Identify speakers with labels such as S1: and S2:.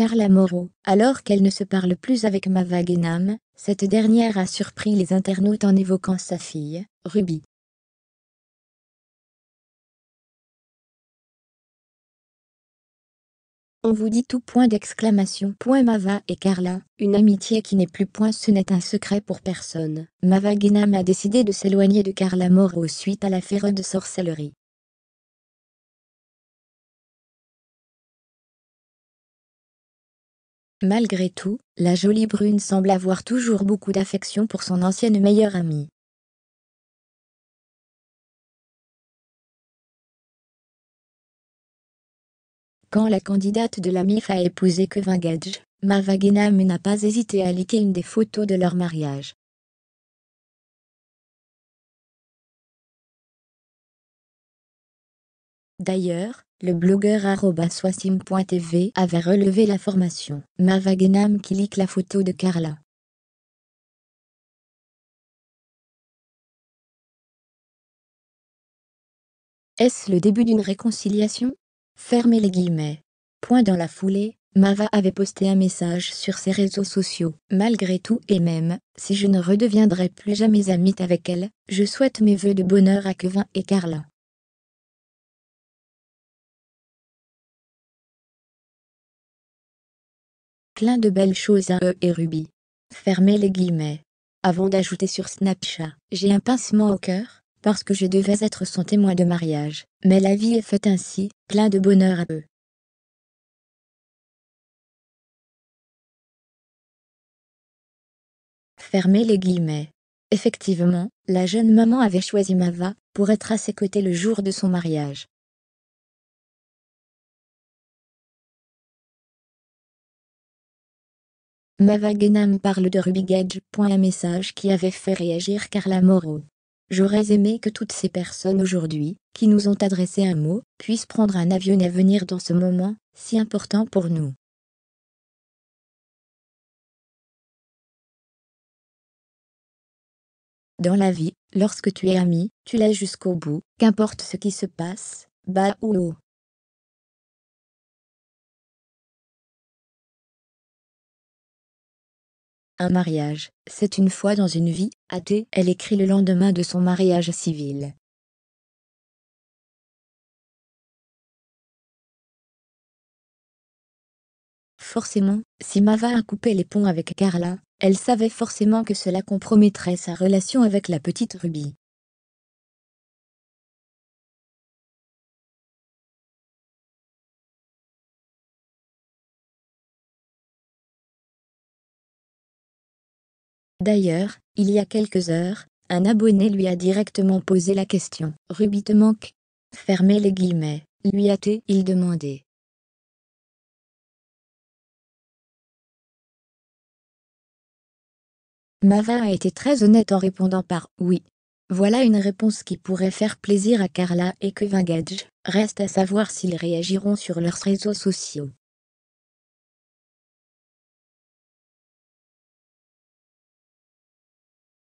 S1: Carla Moreau. Alors qu'elle ne se parle plus avec Mava cette dernière a surpris les internautes en évoquant sa fille, Ruby.
S2: On vous dit tout point
S1: d'exclamation. Point Mava et Carla, une amitié qui n'est plus point ce n'est un secret pour personne. Mava Genam a décidé de s'éloigner de Carla Moreau suite à l'affaire de sorcellerie.
S2: Malgré tout, la jolie brune semble avoir toujours beaucoup d'affection pour son ancienne meilleure amie.
S1: Quand la candidate de la MIF a épousé Kevin Gage, n'a pas hésité à liker une des photos de leur mariage. D'ailleurs, le blogueur @soisim.tv avait relevé la formation. Genam qui clique la photo de Carla. Est-ce le début d'une réconciliation Fermez les guillemets. Point dans la foulée, Mava avait posté un message sur ses réseaux sociaux. Malgré tout et même, si je ne redeviendrai plus jamais amie avec elle, je souhaite mes voeux de bonheur à Kevin et Carla. plein de belles choses à eux et Ruby. Fermez les guillemets. Avant d'ajouter sur Snapchat, j'ai un pincement au cœur, parce que je devais être son témoin de mariage, mais la vie est faite ainsi, plein de bonheur à eux.
S2: Fermez les guillemets. Effectivement, la jeune maman avait choisi Mava pour être à ses côtés le jour de son mariage.
S1: Mavagenam parle de Ruby Gage. Un message qui avait fait réagir Carla Moreau. J'aurais aimé que toutes ces personnes aujourd'hui, qui nous ont adressé un mot, puissent prendre un avion à venir dans ce moment, si important pour nous.
S2: Dans la vie, lorsque tu es ami, tu l'es jusqu'au bout, qu'importe ce qui se passe, bas ou haut. Un mariage, c'est une fois dans une vie, athée, elle écrit le lendemain de son mariage civil.
S1: Forcément, si Mava a coupé les ponts avec Carla, elle savait forcément que cela compromettrait sa relation avec la petite Ruby.
S2: D'ailleurs, il y a
S1: quelques heures, un abonné lui a directement posé la question. Ruby te manque Fermez les guillemets, lui a-t-il demandé.
S2: Mava a été très
S1: honnête en répondant par oui. Voilà une réponse qui pourrait faire plaisir à Carla et Kevin Gage. Reste à savoir s'ils réagiront sur leurs réseaux sociaux.